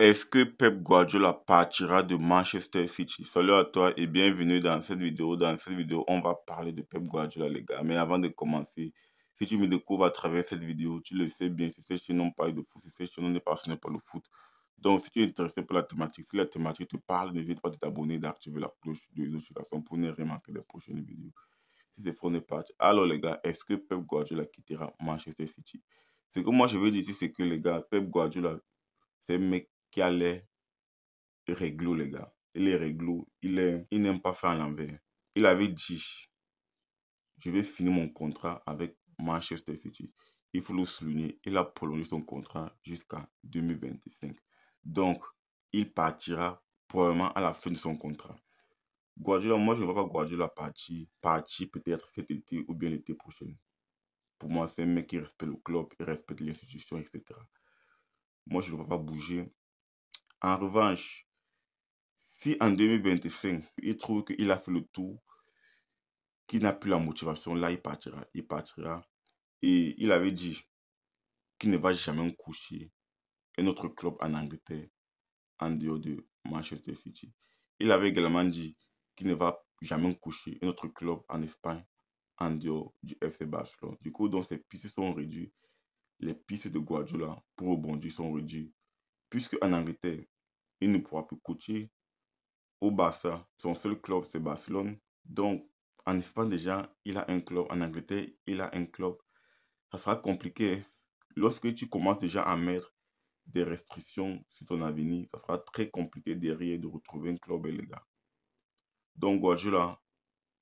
Est-ce que Pep Guardiola partira de Manchester City Salut à toi et bienvenue dans cette vidéo. Dans cette vidéo, on va parler de Pep Guardiola, les gars. Mais avant de commencer, si tu me découvres à travers cette vidéo, tu le sais bien, c'est chez nous, on parle de foot, c'est nous, on est passionné par le foot. Donc, si tu es intéressé par la thématique, si la thématique te parle, n'hésite pas à t'abonner et d'activer la cloche de notification pour ne rien manquer des prochaines vidéos. Si c'est faux, ne parti. Alors, les gars, est-ce que Pep Guardiola quittera Manchester City Ce que moi, je veux dire ici, c'est que, les gars, Pep Guardiola, c'est un mec qui allait régler réglo, les gars. Il est réglo. Il, est, il n'aime pas faire l'envers. Il avait dit Je vais finir mon contrat avec Manchester City. Il faut le souligner. Il a prolongé son contrat jusqu'à 2025. Donc, il partira probablement à la fin de son contrat. Guardiola, moi, je ne vois pas la partir, partir peut-être cet été ou bien l'été prochain. Pour moi, c'est un mec qui respecte le club, il respecte l'institution, etc. Moi, je ne veux pas bouger en revanche, si en 2025, il trouve qu'il a fait le tour, qu'il n'a plus la motivation, là, il partira. Il partira. Et il avait dit qu'il ne va jamais coucher un autre club en Angleterre en dehors de Manchester City. Il avait également dit qu'il ne va jamais coucher un autre club en Espagne en dehors du FC Barcelone. Du coup, donc, ces pistes sont réduites. Les pistes de Guardiola pour rebondir sont réduites puisqu'en Angleterre, il ne pourra plus coacher au Barça. Son seul club, c'est Barcelone. Donc, en Espagne déjà, il a un club. En Angleterre, il a un club. Ça sera compliqué. Hein. Lorsque tu commences déjà à mettre des restrictions sur ton avenir, ça sera très compliqué derrière de retrouver un club, hein, les gars. Donc, Guardiola,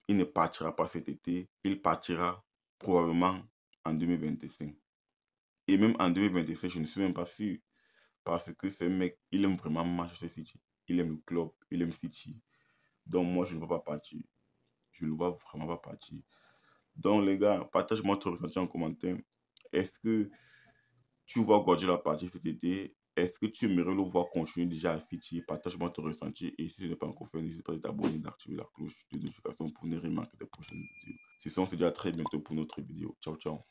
il ne partira pas cet été. Il partira probablement en 2025. Et même en 2025, je ne suis même pas sûr. Parce que ce mec, il aime vraiment Manchester City. Il aime le club, il aime City. Donc moi, je ne vois pas partir. Je ne le vois vraiment pas partir. Donc les gars, partage-moi ton ressenti en commentaire. Est-ce que tu vois la partie cet été Est-ce que tu aimerais le voir continuer déjà à City Partage-moi ton ressenti. Et si ce n'est pas encore fait, n'hésite pas à t'abonner et d'activer la cloche de notification pour ne rien manquer des prochaines vidéos. Sinon, on se dit à très bientôt pour notre vidéo. Ciao, ciao.